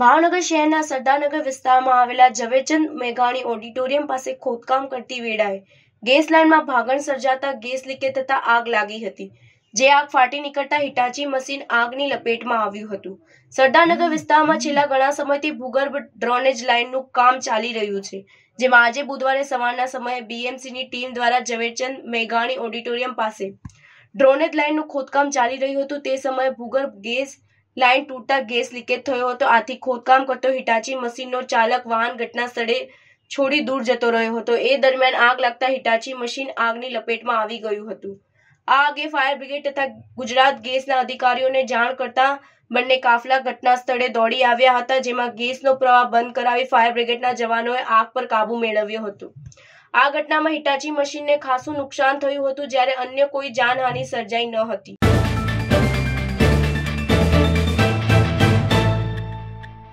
ભાવનગર શહેરના સરદારનગર વિસ્તારમાં આવેલા ઝવેરચંદ મેઘાણી ઓડિટોરિયમ પાસે ખોદકામ કરતી વેળાએ ગેસ લાઇનમાં ભાગણ સર્જાતા ગેસ લીકેજ થતા આગ લાગી હતી જે આગ ફાટી નીકળતા હિટાચી મશીન આગની લપેટમાં આવ્યું હતું સરદારનગર વિસ્તારમાં છેલ્લા ઘણા સમયથી ભૂગર્ભ ડ્રોનેજ લાઇનનું કામ ચાલી રહ્યું છે જેમાં આજે બુધવારે સવારના સમયે બીએમસીની ટીમ દ્વારા ઝવેરચંદ મેઘાણી ઓડિટોરિયમ પાસે ડ્રોનેજ લાઇનનું ખોદકામ ચાલી રહ્યું હતું તે સમયે ભૂગર્ભ ગેસ લાઇન તૂટતા ગેસ લીકેજ થયો હતો આથી ખોદકામ કરતો હિટાચી મશીનનો ચાલક વાહન ઘટના સ્થળે છોડી દૂર જતો રહ્યો હતો એ દરમિયાન આગ લાગતા હિટાચી મશીન આગની લપેટમાં આવી ગયું હતું આ આગે ફાયર બ્રિગેડ તથા ગુજરાત ગેસના અધિકારીઓને જાણ કરતા બંને કાફલા ઘટના સ્થળે દોડી આવ્યા હતા જેમાં ગેસનો પ્રવાહ બંધ કરાવી ફાયર બ્રિગેડના જવાનોએ આગ પર કાબુ મેળવ્યો હતો આ ઘટનામાં હિટાચી મશીનને ખાસું નુકસાન થયું હતું જ્યારે અન્ય કોઈ જાનહાની સર્જાઈ ન હતી